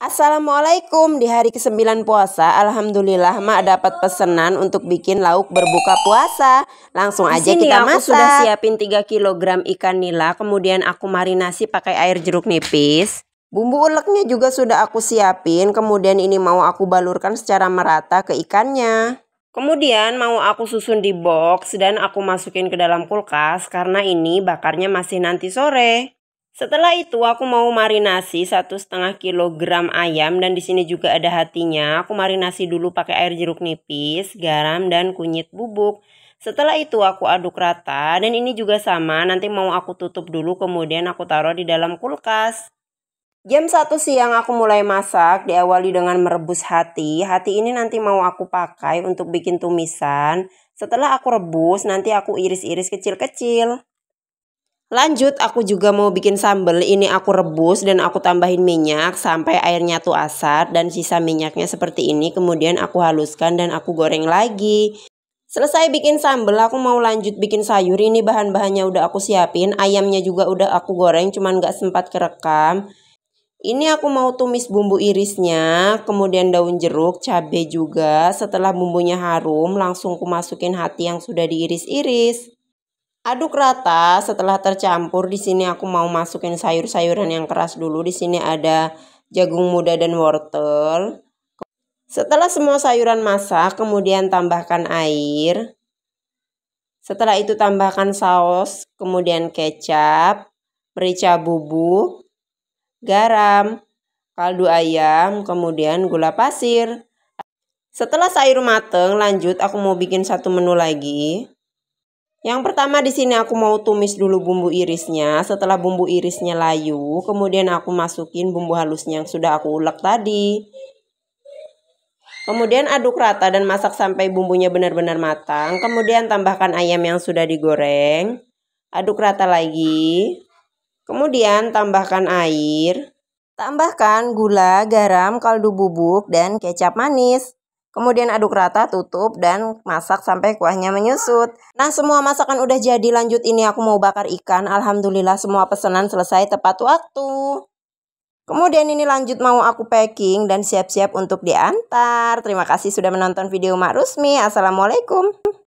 Assalamualaikum di hari ke-9 puasa Alhamdulillah mak dapat pesanan untuk bikin lauk berbuka puasa Langsung aja kita masak aku sudah siapin 3 kg ikan nila Kemudian aku marinasi pakai air jeruk nipis Bumbu uleknya juga sudah aku siapin Kemudian ini mau aku balurkan secara merata ke ikannya Kemudian mau aku susun di box dan aku masukin ke dalam kulkas Karena ini bakarnya masih nanti sore setelah itu aku mau marinasi satu setengah kilogram ayam dan di sini juga ada hatinya. Aku marinasi dulu pakai air jeruk nipis, garam dan kunyit bubuk. Setelah itu aku aduk rata dan ini juga sama nanti mau aku tutup dulu kemudian aku taruh di dalam kulkas. Jam 1 siang aku mulai masak diawali dengan merebus hati. Hati ini nanti mau aku pakai untuk bikin tumisan. Setelah aku rebus nanti aku iris-iris kecil-kecil. Lanjut aku juga mau bikin sambal ini aku rebus dan aku tambahin minyak sampai airnya tuh asar dan sisa minyaknya seperti ini kemudian aku haluskan dan aku goreng lagi. Selesai bikin sambal aku mau lanjut bikin sayur ini bahan-bahannya udah aku siapin ayamnya juga udah aku goreng cuman gak sempat kerekam. Ini aku mau tumis bumbu irisnya kemudian daun jeruk cabai juga setelah bumbunya harum langsung aku masukin hati yang sudah diiris-iris. Aduk rata setelah tercampur. Di sini aku mau masukin sayur-sayuran yang keras dulu. Di sini ada jagung muda dan wortel. Setelah semua sayuran masak, kemudian tambahkan air. Setelah itu tambahkan saus, kemudian kecap, merica bubuk, garam, kaldu ayam, kemudian gula pasir. Setelah sayur mateng, lanjut aku mau bikin satu menu lagi. Yang pertama di sini aku mau tumis dulu bumbu irisnya. Setelah bumbu irisnya layu, kemudian aku masukin bumbu halusnya yang sudah aku ulek tadi. Kemudian aduk rata dan masak sampai bumbunya benar-benar matang. Kemudian tambahkan ayam yang sudah digoreng. Aduk rata lagi. Kemudian tambahkan air. Tambahkan gula, garam, kaldu bubuk, dan kecap manis. Kemudian aduk rata, tutup, dan masak sampai kuahnya menyusut. Nah, semua masakan udah jadi. Lanjut ini aku mau bakar ikan. Alhamdulillah semua pesanan selesai tepat waktu. Kemudian ini lanjut mau aku packing dan siap-siap untuk diantar. Terima kasih sudah menonton video Mak Rusmi. Assalamualaikum.